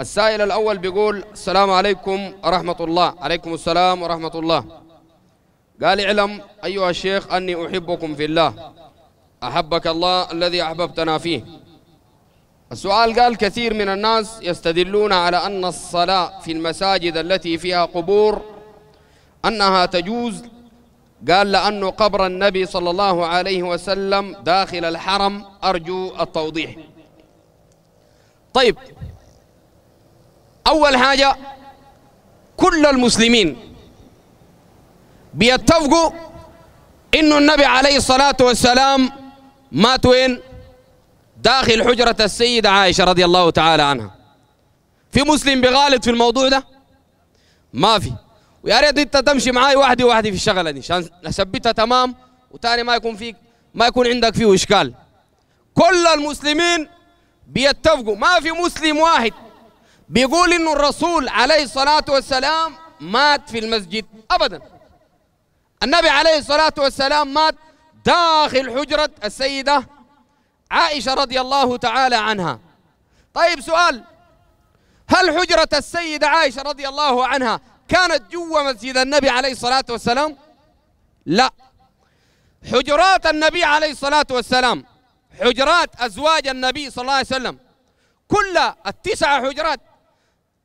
السائل الأول بيقول السلام عليكم ورحمة الله عليكم السلام ورحمة الله قال اعلم أيها الشيخ أني أحبكم في الله أحبك الله الذي أحببتنا فيه السؤال قال كثير من الناس يستدلون على أن الصلاة في المساجد التي فيها قبور أنها تجوز قال لأنه قبر النبي صلى الله عليه وسلم داخل الحرم أرجو التوضيح طيب أول حاجة كل المسلمين بيتفقوا إنه النبي عليه الصلاة والسلام مات وين؟ داخل حجرة السيدة عائشة رضي الله تعالى عنها في مسلم بغالط في الموضوع ده؟ ما في ويا ريت انت تمشي معاي وحدي وحدي في الشغلة دي عشان نثبتها تمام وتاني ما يكون فيك ما يكون عندك فيه إشكال كل المسلمين بيتفقوا ما في مسلم واحد بيقول انه الرسول عليه الصلاه والسلام مات في المسجد ابدا النبي عليه الصلاه والسلام مات داخل حجره السيده عائشه رضي الله تعالى عنها طيب سؤال هل حجره السيده عائشه رضي الله عنها كانت جوا مسجد النبي عليه الصلاه والسلام لا حجرات النبي عليه الصلاه والسلام حجرات ازواج النبي صلى الله عليه وسلم كل التسع حجرات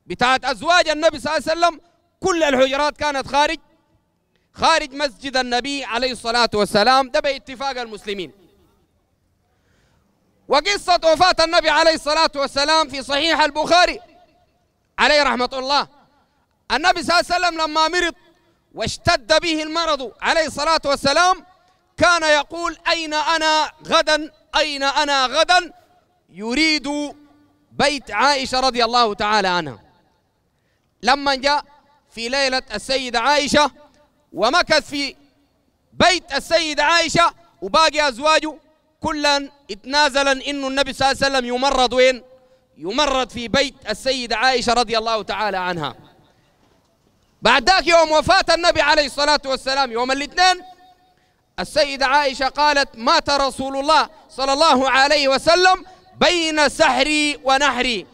بتاعت أزواج النبي صلى الله عليه وسلم كل الحجرات كانت خارج خارج مسجد النبي عليه الصلاة والسلام ده باتفاق المسلمين وقصة وفاة النبي عليه الصلاة والسلام في صحيح البخاري عليه رحمة الله النبي صلى الله عليه وسلم لما مرض واشتد به المرض عليه الصلاة والسلام كان يقول أين أنا غدا أين أنا غدا يريد بيت عائشة رضي الله تعالى عنها لما جاء في ليلة السيدة عائشة ومكث في بيت السيدة عائشة وباقي أزواجه كلا اتنازلا إنه النبي صلى الله عليه وسلم يمرض وين يمرض في بيت السيدة عائشة رضي الله تعالى عنها بعد ذاك يوم وفاة النبي عليه الصلاة والسلام يوم الاثنين السيدة عائشة قالت مات رسول الله صلى الله عليه وسلم بين سحري ونحري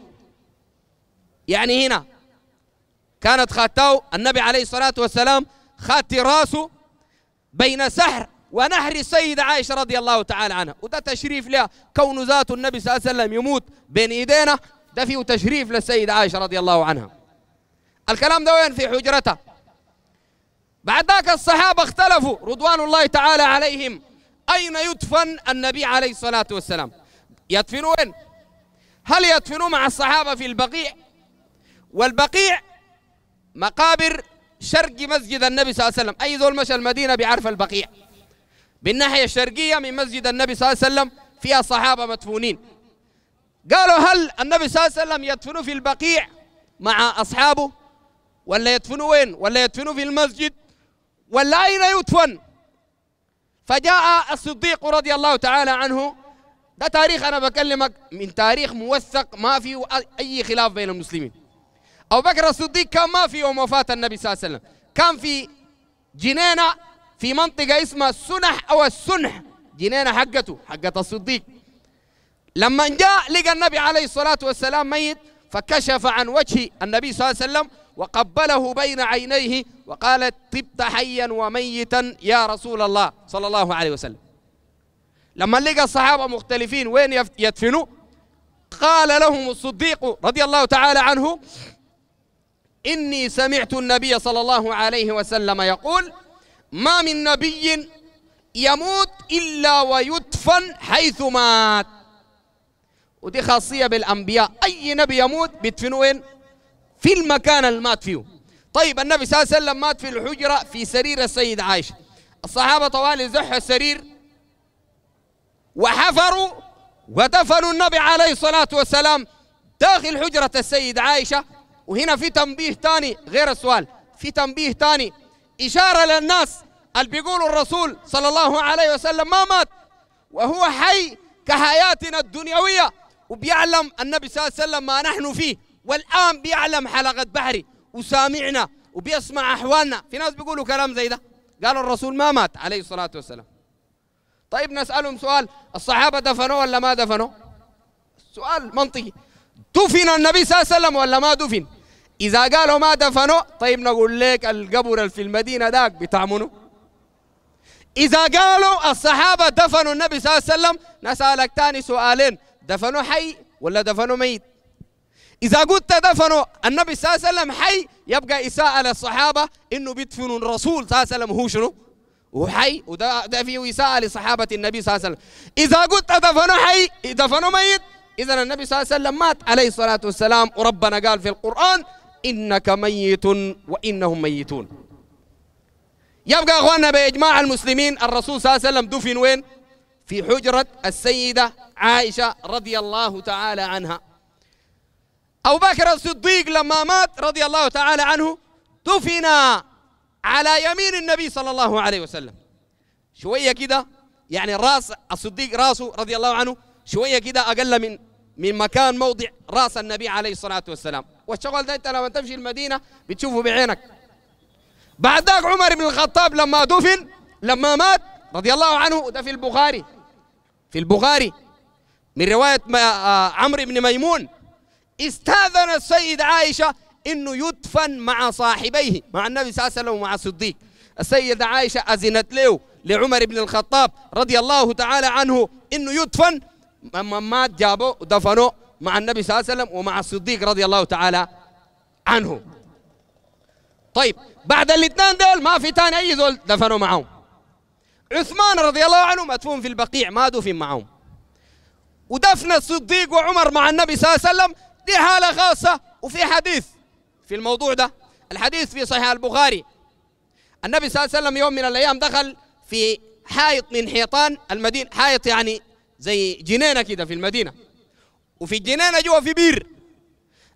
يعني هنا كانت خاتاو النبي عليه الصلاة والسلام خاتي راسه بين سحر ونحر السيدة عائشة رضي الله تعالى عنها وده تشريف لها كون ذاته النبي صلى الله عليه وسلم يموت بين إيدينا ده فيه تشريف للسيدة عائشة رضي الله عنها الكلام ده وين في حجرتها بعد ذاك الصحابة اختلفوا رضوان الله تعالى عليهم أين يدفن النبي عليه الصلاة والسلام يدفنوا وين هل يدفنوا مع الصحابة في البقيع والبقيع مقابر شرق مسجد النبي صلى الله عليه وسلم أي زول مشى المدينة بيعرف البقيع بالناحية الشرقية من مسجد النبي صلى الله عليه وسلم فيها صحابة مدفونين قالوا هل النبي صلى الله عليه وسلم يدفنوا في البقيع مع أصحابه ولا يدفنوا وين ولا يدفنوا في المسجد ولا أين يدفن فجاء الصديق رضي الله تعالى عنه ده تاريخ أنا بكلمك من تاريخ موثق ما فيه أي خلاف بين المسلمين أبو بكر الصديق كان ما في يوم وفاة النبي صلى الله عليه وسلم كان في جنينة في منطقة اسمها السنح أو السنح جنينة حقته حقة الصديق لما جاء لقى النبي عليه الصلاة والسلام ميت فكشف عن وجه النبي صلى الله عليه وسلم وقبله بين عينيه وقال طبت حيا وميتا يا رسول الله صلى الله عليه وسلم لما لقى الصحابة مختلفين وين يدفنوا قال لهم الصديق رضي الله تعالى عنه إني سمعت النبي صلى الله عليه وسلم يقول ما من نبي يموت إلا ويدفن حيث مات ودي خاصية بالأنبياء أي نبي يموت بيدفنوا وين؟ في المكان اللي مات فيه طيب النبي صلى الله عليه وسلم مات في الحجرة في سرير السيد عائشة الصحابة طوال زحوا السرير وحفروا ودفنوا النبي عليه الصلاة والسلام داخل حجرة السيد عائشة وهنا في تنبيه ثاني غير السؤال في تنبيه ثاني إشارة للناس اللي بيقولوا الرسول صلى الله عليه وسلم ما مات وهو حي كحياتنا الدنيوية وبيعلم النبي صلى الله عليه وسلم ما نحن فيه والآن بيعلم حلقة بحري وسامعنا وبيسمع أحوالنا في ناس بيقولوا كلام زي ده قالوا الرسول ما مات عليه الصلاة والسلام طيب نسألهم سؤال الصحابة دفنوا ولا ما دفنوا سؤال منطقي دفن النبي صلى الله عليه وسلم ولا ما دفن إذا قالوا ما دفنوا طيب نقول لك القبر في المدينة ذاك بتعمنوا إذا قالوا الصحابة دفنوا النبي صلى الله عليه وسلم نسألك تاني سؤالين دفنوا حي ولا دفنوا ميت؟ إذا قلت دفنوا النبي صلى الله عليه وسلم حي يبقى إساءة للصحابة إنه بيدفنوا الرسول صلى الله عليه وسلم هو شنو؟ هو حي وده ده فيه إساءة لصحابة النبي صلى الله عليه وسلم إذا قلت دفنوا حي دفنوا ميت إذا النبي صلى الله عليه وسلم مات عليه الصلاة والسلام وربنا قال في القرآن إنك ميت وإنهم ميتون يبقى أخواننا بإجماع المسلمين الرسول صلى الله عليه وسلم دفن وين؟ في حجرة السيدة عائشة رضي الله تعالى عنها أبو بكر الصديق لما مات رضي الله تعالى عنه دفن على يمين النبي صلى الله عليه وسلم شوية كده يعني راس الصديق راسه رضي الله عنه شوية كده أقل من من مكان موضع راس النبي عليه الصلاة والسلام والشغل ده انت لما تمشي المدينه بتشوفه بعينك بعد ذاك عمر بن الخطاب لما دفن لما مات رضي الله عنه ده في البخاري في البخاري من روايه آه، عمرو بن ميمون استاذن السيد عائشه انه يدفن مع صاحبيه مع النبي صلى الله عليه وسلم ومع الصديق السيده عائشه اذنت له لعمر بن الخطاب رضي الله تعالى عنه انه يدفن لما مات جابوه ودفنه مع النبي صلى الله عليه وسلم ومع الصديق رضي الله تعالى عنه طيب بعد الاثنين دول ما في ثاني اي زول دفنوا معهم عثمان رضي الله عنه مدفون في البقيع ما دفن معهم ودفن الصديق وعمر مع النبي صلى الله عليه وسلم دي حاله خاصه وفي حديث في الموضوع ده الحديث في صحيح البخاري النبي صلى الله عليه وسلم يوم من الايام دخل في حائط من حيطان المدينه حائط يعني زي جنينه كده في المدينه وفي الجنينه جوا في بير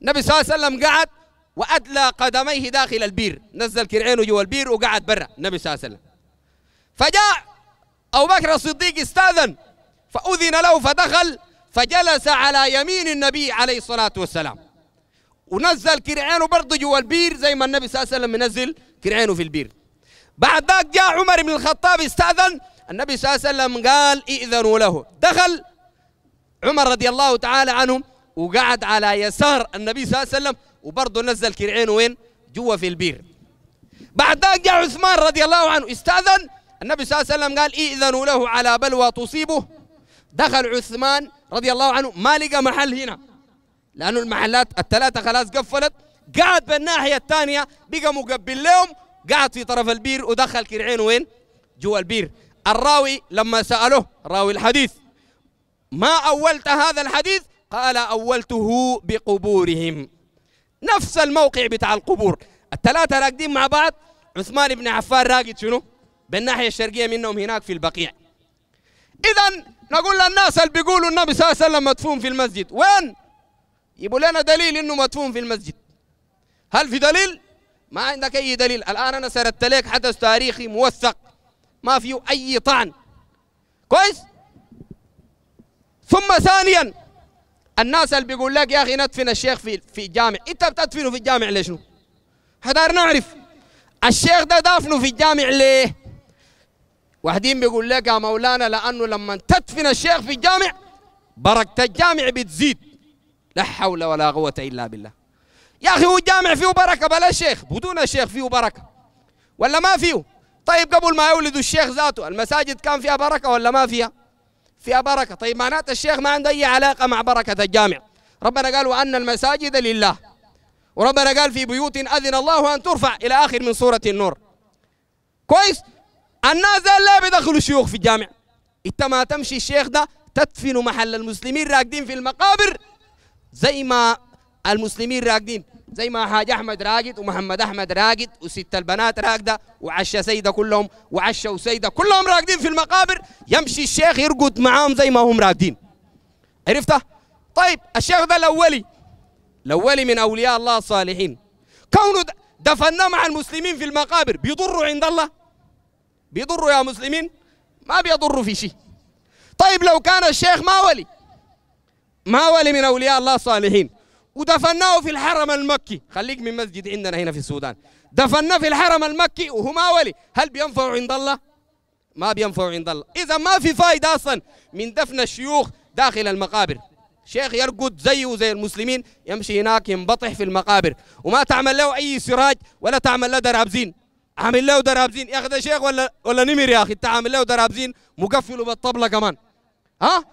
النبي صلى الله عليه وسلم قعد وادلى قدميه داخل البير نزل كرعينه جوا البير وقعد برا النبي صلى الله عليه وسلم فجاء ابو بكر الصديق استاذن فاذن له فدخل فجلس على يمين النبي عليه الصلاه والسلام ونزل كرعينه برضه جوا البير زي ما النبي صلى الله عليه وسلم منزل كرعينه في البير بعد ذاك جاء عمر بن الخطاب استاذن النبي صلى الله عليه وسلم قال ائذنوا له دخل عمر رضي الله تعالى عنه وقعد على يسار النبي صلى الله عليه وسلم وبرضه نزل كرعينه وين؟ جوا في البير. بعد ذلك جاء عثمان رضي الله عنه استاذن النبي صلى الله عليه وسلم قال ائذنوا له على بلوى تصيبه دخل عثمان رضي الله عنه ما لقى محل هنا لأنه المحلات الثلاثة خلاص قفلت قعد بالناحية الثانية بقى مقبل لهم قعد في طرف البير ودخل كرعينه وين؟ جوا البير الراوي لما سأله راوي الحديث ما أولت هذا الحديث قال أولته بقبورهم نفس الموقع بتاع القبور الثلاثة راقدين مع بعض عثمان بن عفان راقد شنو بالناحية الشرقية منهم هناك في البقيع إذا نقول للناس اللي بيقولوا النبي صلى الله عليه وسلم مدفون في المسجد وين يبوا لنا دليل إنه مدفون في المسجد هل في دليل ما عندك أي دليل الآن أنا سردت لك حدث تاريخي موثق ما فيه أي طعن كويس ثم ثانيا الناس اللي بيقول لك يا اخي ندفن الشيخ في في الجامع انت بتدفنه في الجامع ليش شنو؟ حدار نعرف الشيخ ده دافنه في الجامع ليه؟ واحدين بيقول لك يا مولانا لانه لما تدفن الشيخ في الجامع بركه الجامع بتزيد لا حول ولا قوه الا بالله يا اخي هو الجامع فيه بركه بلا شيخ بدون الشيخ فيه بركه ولا ما فيه؟ طيب قبل ما يولدوا الشيخ ذاته المساجد كان فيها بركه ولا ما فيها؟ فيها بركة طيب معناته الشيخ ما عنده أي علاقة مع بركة الجامع ربنا قال وأن المساجد لله وربنا قال في بيوت أذن الله أن ترفع إلى آخر من سورة النور كويس الناس لا بيدخلوا شيوخ في الجامع انت ما تمشي الشيخ ده تدفن محل المسلمين راقدين في المقابر زي ما المسلمين راقدين زي ما حاج احمد راقد ومحمد احمد راقد وست البنات راقده وعشا سيده كلهم وعشا وسيده كلهم راقدين في المقابر يمشي الشيخ يرقد معاهم زي ما هم راقدين عرفته طيب الشيخ ده الاولي الاولي من اولياء الله الصالحين كونه دفناه مع المسلمين في المقابر بيضروا عند الله بيضروا يا مسلمين ما بيضروا في شيء طيب لو كان الشيخ ما ولي ما ولي من اولياء الله الصالحين ودفناه في الحرم المكي خليك من مسجد عندنا هنا في السودان دفناه في الحرم المكي وهو ما ولي هل بينفع عند الله ما بينفع عند الله اذا ما في فايده اصلا من دفن الشيوخ داخل المقابر شيخ يرقد زيه زي المسلمين يمشي هناك ينبطح في المقابر وما تعمل له اي سراج ولا تعمل له درابزين عامل له درابزين يا اخي ده شيخ ولا ولا نمر يا اخي انت عامل له درابزين مقفله بالطبله كمان ها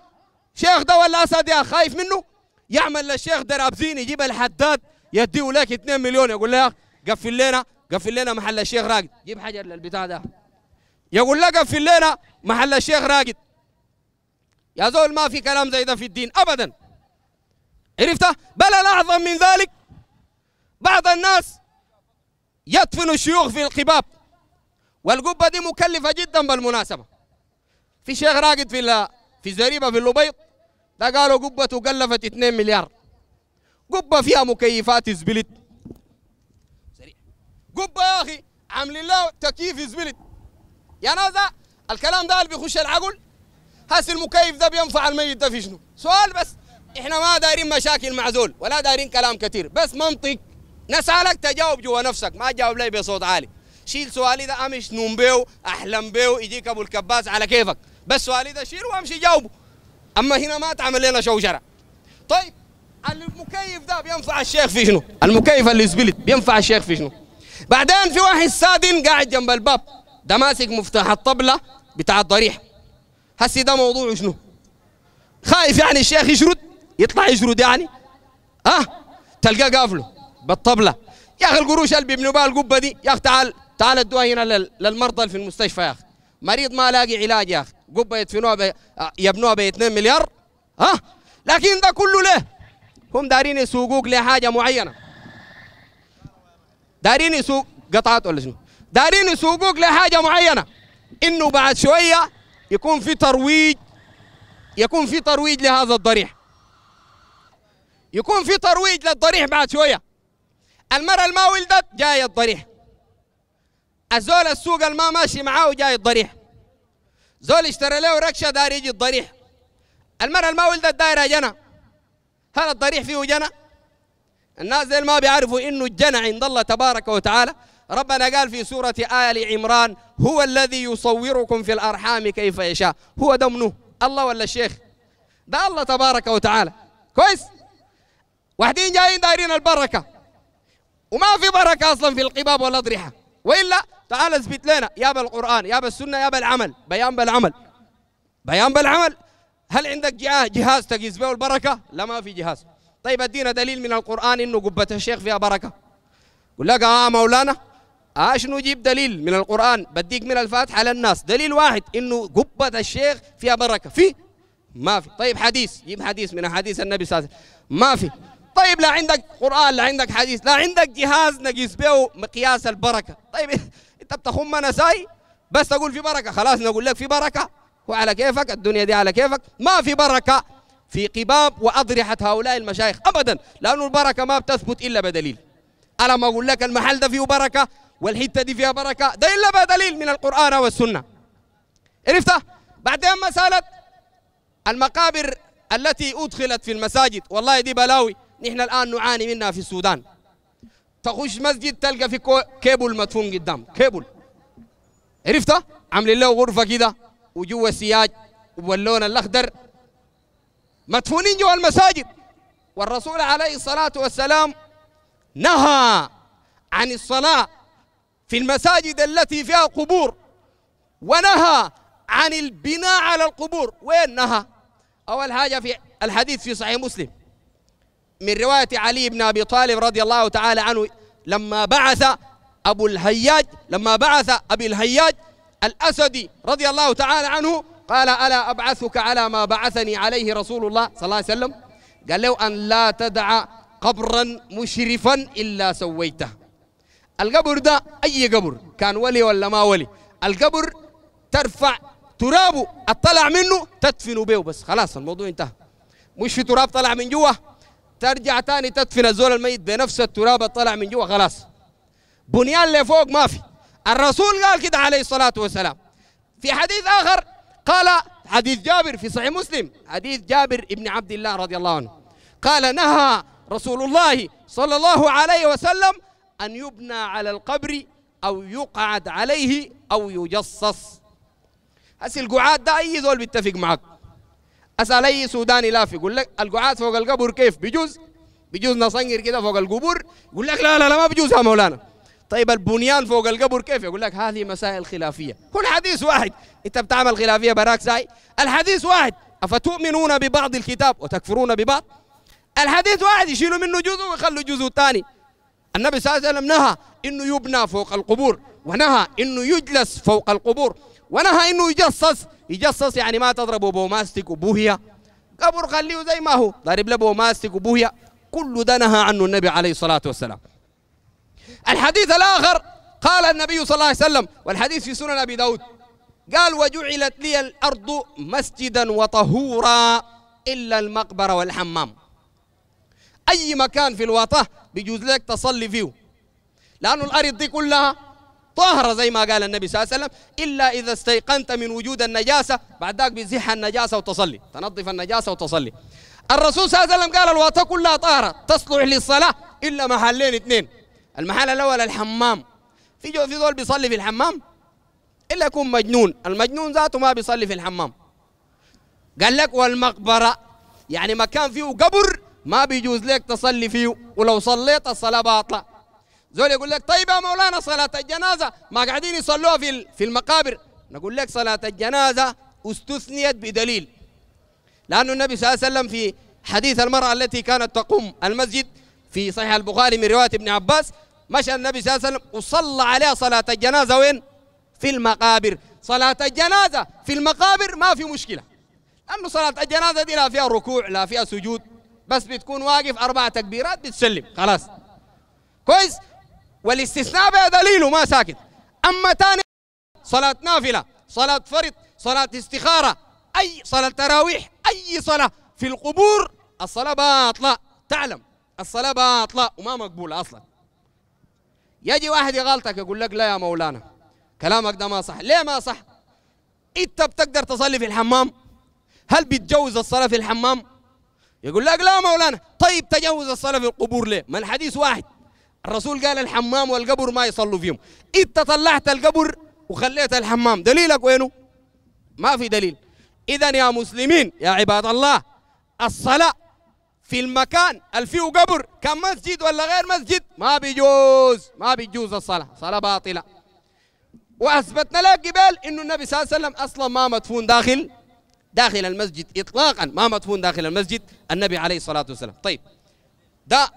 شيخ ده ولا اسد يا خايف منه يعمل للشيخ درابزين يجيب الحداد يديه لك 2 مليون يقول لك قفل لنا قفل لنا محل الشيخ راقد جيب حجر للبتاع ده يقول لك قفل لنا محل الشيخ راقد يا زول ما في كلام زي ده في الدين ابدا عرفته بل الاعظم من ذلك بعض الناس يدفنوا الشيوخ في القباب والقبه دي مكلفه جدا بالمناسبه في شيخ راقد في في الزريبه في اللبيط ده قالوا قبته قلفت 2 مليار قبه فيها مكيفات زبلت سريع قبه يا اخي عاملين له تكييف زبلت يا ناس الكلام ده اللي بيخش العقل هسه المكيف ده بينفع الميت ده في شنو؟ سؤال بس احنا ما دايرين مشاكل مع زول ولا دايرين كلام كثير بس منطق نسألك تجاوب جوا نفسك ما تجاوب لي بصوت عالي شيل سؤالي ده امشي نوم بيه احلم بيه يجيك ابو الكباس على كيفك بس سؤالي ده شيل وامشي جاوبه اما هنا ما تعمل لنا شوشره طيب المكيف ده بينفع الشيخ في شنو المكيف اللي سبلت بينفع الشيخ في شنو بعدين في واحد سادن قاعد جنب الباب ده ماسك مفتاح الطبله بتاع الضريح هسي ده موضوع شنو خايف يعني الشيخ يشرد يطلع يشرد يعني ها أه؟ تلقاه قافله بالطبله يا اخي القروش اللي بيبنوا بها القبه دي يا اخي تعال تعال ادوها هنا للمرضى في المستشفى يا اخي مريض ما لاقي علاج يا اخي قبه يدفنوها يبنوها ب 2 مليار ها أه؟ لكن ده كله ليه؟ هم دارين يسوقوك لحاجه معينه دارين يسوق قطعات ولا شنو؟ دارين يسوقوك لحاجه معينه انه بعد شويه يكون في ترويج يكون في ترويج لهذا الضريح يكون في ترويج للضريح بعد شويه المرأة اللي ما ولدت جاية الضريح الزول السوق الما ماشي معاه وجاي الضريح زول اشترى له ركشه دار يجي الضريح المرأة ما ولدت دايرة جنى هل الضريح فيه جنى الناس ما بيعرفوا انه الجنى عند الله تبارك وتعالى ربنا قال في سورة آل عمران هو الذي يصوركم في الأرحام كيف يشاء هو ده الله ولا الشيخ ده الله تبارك وتعالى كويس واحدين جايين دايرين البركة وما في بركة أصلا في القباب والأضرحة والا تعال اثبت لنا يا بالقران يا بالسنه يا بالعمل بيان بالعمل بيان بالعمل هل عندك جهاز تقيس به البركه لا ما في جهاز طيب ادينا دليل من القران انه قبه الشيخ فيها بركه قل لك اه مولانا آه شنو جيب دليل من القرآن بديك من الفاتحة للناس دليل واحد إنه قبة الشيخ فيها بركة في ما في طيب حديث جيب حديث من أحاديث النبي صلى الله عليه وسلم ما في طيب لا عندك قرآن لا عندك حديث لا عندك جهاز نقيس به مقياس البركة طيب أنت بتخم انا ساي بس اقول في بركة خلاص نقول لك في بركة وعلى كيفك الدنيا دي على كيفك ما في بركة في قباب وأضرحة هؤلاء المشايخ أبدا لأنه البركة ما بتثبت إلا بدليل ألم أقول لك المحل ده فيه بركة والحتة دي فيها بركة ده إلا بدليل من القرآن والسنة عرفتها بعدين مسألة المقابر التي أدخلت في المساجد والله دي بلاوي نحن الآن نعاني منها في السودان تخش مسجد تلقى في كيبل مدفون قدام كيبل عرفتها؟ عاملين له غرفة كده وجوا السياج واللون الأخضر مدفونين جوا المساجد والرسول عليه الصلاة والسلام نهى عن الصلاة في المساجد التي فيها قبور ونهى عن البناء على القبور وين نهى أول حاجة في الحديث في صحيح مسلم من رواية علي بن أبي طالب رضي الله تعالى عنه لما بعث أبو الهياج لما بعث أبي الهياج الأسدي رضي الله تعالى عنه قال ألا أبعثك على ما بعثني عليه رسول الله صلى الله عليه وسلم قال له أن لا تدع قبرا مشرفا إلا سويته القبر ده أي قبر كان ولي ولا ما ولي القبر ترفع ترابه اطلع منه تدفن به بس خلاص الموضوع انتهى مش في تراب طلع من جوه ترجع تاني تدفن الزول الميت بنفس التراب طلع من جوا خلاص بنيان لفوق ما في الرسول قال كده عليه الصلاة والسلام في حديث آخر قال حديث جابر في صحيح مسلم حديث جابر ابن عبد الله رضي الله عنه قال نهى رسول الله صلى الله عليه وسلم أن يبنى على القبر أو يقعد عليه أو يجصص هسي القعاد ده أي ذول بيتفق معك اسال اي سوداني لاف يقول لك القعاد فوق القبر كيف بجوز بجوز نصنجر كده فوق القبور يقول لك لا لا لا ما بجوز يا مولانا طيب البنيان فوق القبر كيف يقول لك هذه مسائل خلافيه كل حديث واحد انت بتعمل خلافيه براك زي الحديث واحد افتؤمنون ببعض الكتاب وتكفرون ببعض الحديث واحد يشيلوا منه جزء ويخلوا جزء ثاني النبي صلى الله عليه وسلم نهى انه يبنى فوق القبور ونهى انه يجلس فوق القبور ونهى انه يجصص يجصص يعني ما تضربه بوماستيك وبوهيا قبر خليه زي ما هو ضارب له بوماستيك وبوهيا كل ده نهى عنه النبي عليه الصلاة والسلام الحديث الآخر قال النبي صلى الله عليه وسلم والحديث في سنن أبي داود قال وجعلت لي الأرض مسجدا وطهورا إلا المقبرة والحمام أي مكان في الوطة بيجوز لك تصلي فيه لأنه الأرض دي كلها طاهرة زي ما قال النبي صلى الله عليه وسلم إلا إذا استيقنت من وجود النجاسة بعد ذاك بتزيح النجاسة وتصلي تنظف النجاسة وتصلي الرسول صلى الله عليه وسلم قال الواتا كلها طاهرة تصلح للصلاة إلا محلين اثنين المحل الأول الحمام في جو في دول بيصلي في الحمام إلا يكون مجنون المجنون ذاته ما بيصلي في الحمام قال لك والمقبرة يعني مكان فيه قبر ما بيجوز لك تصلي فيه ولو صليت الصلاة باطلة زول يقول لك طيب يا مولانا صلاة الجنازة ما قاعدين يصلوها في في المقابر نقول لك صلاة الجنازة استثنيت بدليل لأن النبي صلى الله عليه وسلم في حديث المرأة التي كانت تقوم المسجد في صحيح البخاري من رواية ابن عباس مشى النبي صلى الله عليه وسلم وصلى عليها صلاة الجنازة وين؟ في المقابر صلاة الجنازة في المقابر ما في مشكلة لأنه صلاة الجنازة دي لا فيها ركوع لا فيها سجود بس بتكون واقف أربع تكبيرات بتسلم خلاص كويس والاستثناء دليله ما ساكت أما ثاني صلاة نافلة صلاة فرض صلاة استخارة أي صلاة تراويح أي صلاة في القبور الصلاة باطلة تعلم الصلاة باطلة وما مقبولة أصلا يجي واحد يغلطك يقول لك لا يا مولانا كلامك ده ما صح ليه ما صح انت بتقدر تصلي في الحمام هل بتجوز الصلاة في الحمام يقول لك لا مولانا طيب تجوز الصلاة في القبور ليه ما الحديث واحد الرسول قال الحمام والقبر ما يصلوا فيهم انت طلعت القبر وخليت الحمام دليلك وينه ما في دليل اذا يا مسلمين يا عباد الله الصلاه في المكان اللي فيه قبر كان مسجد ولا غير مسجد ما بيجوز ما بيجوز الصلاه صلاه باطله واثبتنا لك قبل انه النبي صلى الله عليه وسلم اصلا ما مدفون داخل داخل المسجد اطلاقا ما مدفون داخل المسجد النبي عليه الصلاه والسلام طيب ده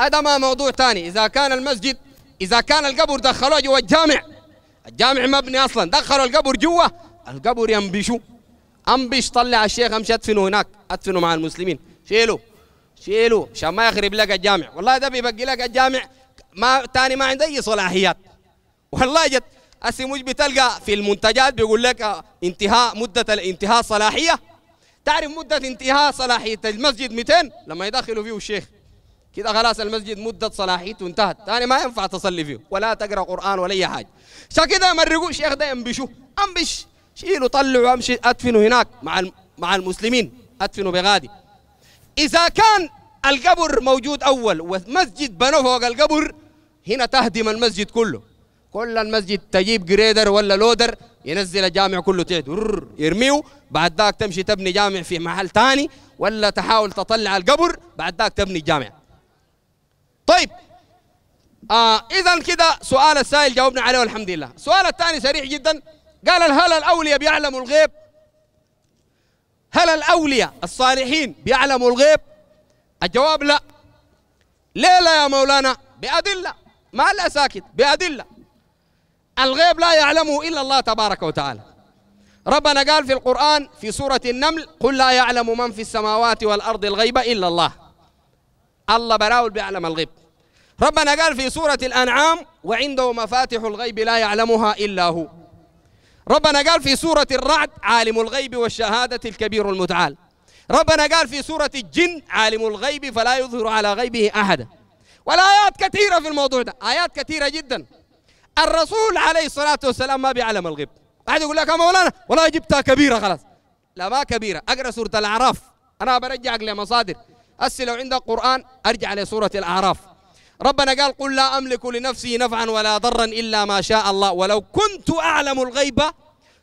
هذا ما موضوع ثاني إذا كان المسجد إذا كان القبر دخلوه جوا الجامع الجامع مبني أصلا دخلوا القبر جوا القبر ينبشوا أنبش طلع الشيخ أمشي أدفنه هناك أدفنه مع المسلمين شيلوا شيلوا عشان ما يخرب لك الجامع والله ده بيبقي لك الجامع ما ثاني ما عنده أي صلاحيات والله جد هسه مش بتلقى في المنتجات بيقول لك انتهاء مدة الانتهاء صلاحية تعرف مدة انتهاء صلاحية المسجد 200 لما يدخلوا فيه الشيخ كده خلاص المسجد مدة صلاحيته انتهت ثاني ما ينفع تصلي فيه ولا تقرا قران ولا اي حاجه عشان كده مرقوا الشيخ ده ينبشوه انبش شيلوا طلعه امشي ادفنه هناك مع مع المسلمين ادفنه بغادي اذا كان القبر موجود اول ومسجد بنوه فوق القبر هنا تهدم المسجد كله كل المسجد تجيب جريدر ولا لودر ينزل الجامع كله تعد يرميه بعد ذاك تمشي تبني جامع في محل ثاني ولا تحاول تطلع القبر بعد ذاك تبني الجامع طيب آه اذا كده سؤال السائل جاوبنا عليه والحمد لله السؤال الثاني سريع جدا قال هل الاولياء بيعلموا الغيب هل الاولياء الصالحين بيعلموا الغيب الجواب لا ليه لا يا مولانا بادله ما لا ساكت بادله الغيب لا يعلمه الا الله تبارك وتعالى ربنا قال في القران في سوره النمل قل لا يعلم من في السماوات والارض الغيب الا الله الله براول بيعلم الغيب ربنا قال في سورة الأنعام وعنده مفاتح الغيب لا يعلمها إلا هو ربنا قال في سورة الرعد عالم الغيب والشهادة الكبير المتعال ربنا قال في سورة الجن عالم الغيب فلا يظهر على غيبه أحدا والآيات كثيرة في الموضوع ده آيات كثيرة جدا الرسول عليه الصلاة والسلام ما بيعلم الغيب واحد يقول لك يا مولانا والله جبتها كبيرة خلاص لا ما كبيرة اقرأ سورة الأعراف أنا برجعك لمصادر هسه لو عندك قرآن أرجع لسورة الأعراف ربنا قال قل لا أملك لنفسي نفعا ولا ضرا إلا ما شاء الله ولو كنت أعلم الغيب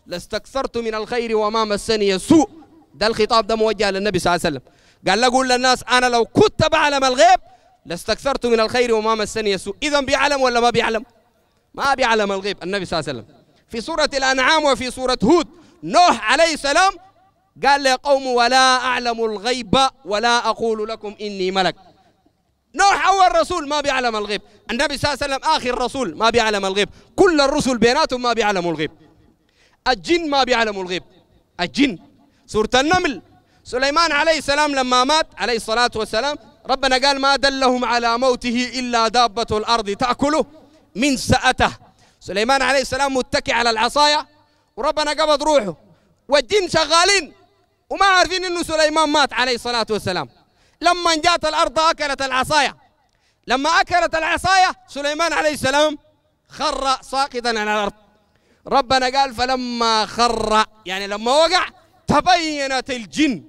لاستكثرت من الخير وما مسني السوء ده الخطاب ده موجه للنبي صلى الله عليه وسلم قال له قول للناس أنا لو كنت بعلم الغيب لاستكثرت من الخير وما مسني السوء إذا بيعلم ولا ما بيعلم ما بيعلم الغيب النبي صلى الله عليه وسلم في سورة الأنعام وفي سورة هود نوح عليه السلام قال يا قوم ولا أعلم الغيب ولا أقول لكم إني ملك نوح أول رسول ما بيعلم الغيب النبي صلى الله عليه وسلم آخر رسول ما بيعلم الغيب كل الرسل بيناتهم ما بيعلموا الغيب الجن ما بيعلموا الغيب الجن سورة النمل سليمان عليه السلام لما مات عليه الصلاة والسلام ربنا قال ما دلهم على موته إلا دابة الأرض تأكله من سأته سليمان عليه السلام متكئ على العصاية وربنا قبض روحه والجن شغالين وما عارفين انه سليمان مات عليه الصلاه والسلام لما جات الارض اكلت العصايه لما اكلت العصايه سليمان عليه السلام خر ساقطا على الارض ربنا قال فلما خر يعني لما وقع تبينت الجن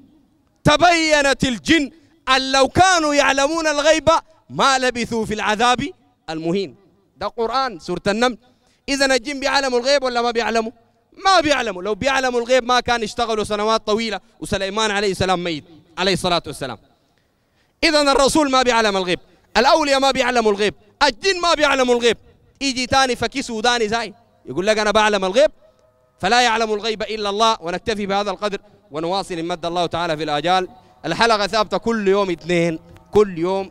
تبينت الجن ان لو كانوا يعلمون الغيب ما لبثوا في العذاب المهين ده قران سوره النمل اذا الجن بيعلموا الغيب ولا ما بيعلموا ما بيعلموا لو بيعلموا الغيب ما كان اشتغلوا سنوات طويلة وسليمان عليه السلام ميت عليه الصلاة والسلام إذا الرسول ما بيعلم الغيب الأولياء ما بيعلموا الغيب الجن ما بيعلموا الغيب يجي تاني فكس وداني زاي يقول لك أنا بعلم الغيب فلا يعلم الغيب إلا الله ونكتفي بهذا القدر ونواصل مد الله تعالى في الآجال الحلقة ثابتة كل يوم اثنين كل يوم